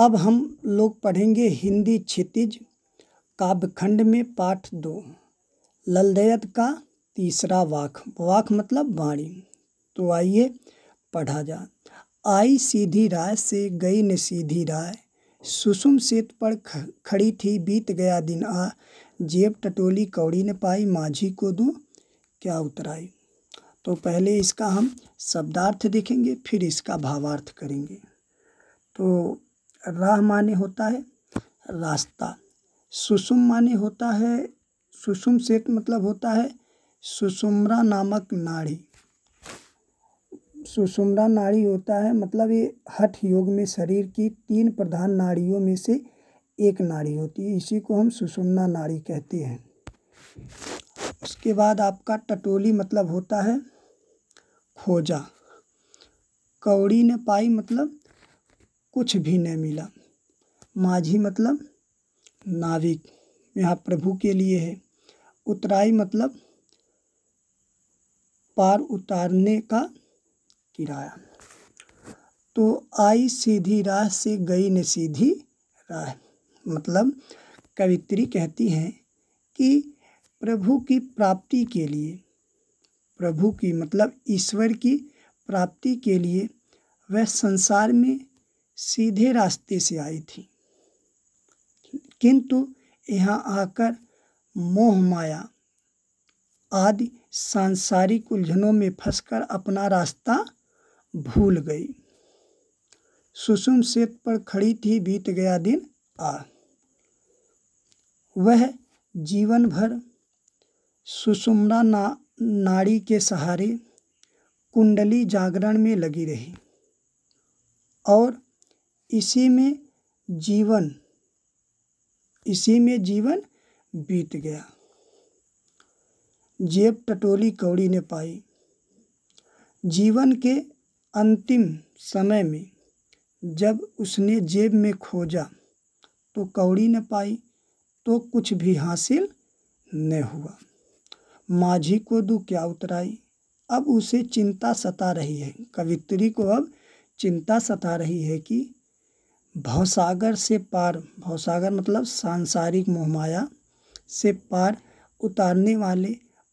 अब हम लोग पढ़ेंगे हिंदी क्षितिज काव्यखंड में पाठ दो ललदयत का तीसरा वाक वाक मतलब वाणी तो आइए पढ़ा जा आई सीधी राय से गई न सीधी राय सुसुम सेत पर खड़ी थी बीत गया दिन आ जेब टटोली कौड़ी ने पाई माझी को दूँ क्या उतराई तो पहले इसका हम शब्दार्थ देखेंगे फिर इसका भावार्थ करेंगे तो राह माने होता है रास्ता सुषुम माने होता है सुषुम से मतलब होता है सुषुम्रा नामक नाड़ी सुषुम्रा नाड़ी होता है मतलब ये हठ योग में शरीर की तीन प्रधान नाड़ियों में से एक नाड़ी होती है इसी को हम सुषुम्ना नाड़ी कहते हैं उसके बाद आपका टटोली मतलब होता है खोजा कौड़ी ने पाई मतलब कुछ भी न मिला माझी मतलब नाविक यहाँ प्रभु के लिए है उतराई मतलब पार उतारने का किराया तो आई सीधी राह से गई न सीधी राह मतलब कवित्री कहती हैं कि प्रभु की प्राप्ति के लिए प्रभु की मतलब ईश्वर की प्राप्ति के लिए वह संसार में सीधे रास्ते से आई थी किंतु यहाँ आकर मोह माया आदि सांसारिक उलझनों में फंसकर अपना रास्ता भूल गई सुषुम सेत पर खड़ी थी बीत गया दिन आ वह जीवन भर सुषुम्ना ना नाड़ी के सहारे कुंडली जागरण में लगी रही और इसी में जीवन इसी में जीवन बीत गया जेब टटोली कौड़ी ने पाई जीवन के अंतिम समय में जब उसने जेब में खोजा तो कौड़ी न पाई तो कुछ भी हासिल न हुआ माझी को दू क्या उतराई अब उसे चिंता सता रही है कवित्री को अब चिंता सता रही है कि भवसागर से पार भवसागर मतलब सांसारिक मोहमाया से पार उतारने वाले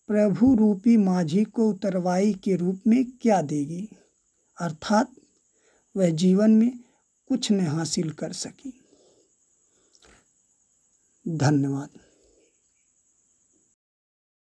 प्रभु रूपी माझी को उतरवाई के रूप में क्या देगी अर्थात वह जीवन में कुछ न हासिल कर सकी धन्यवाद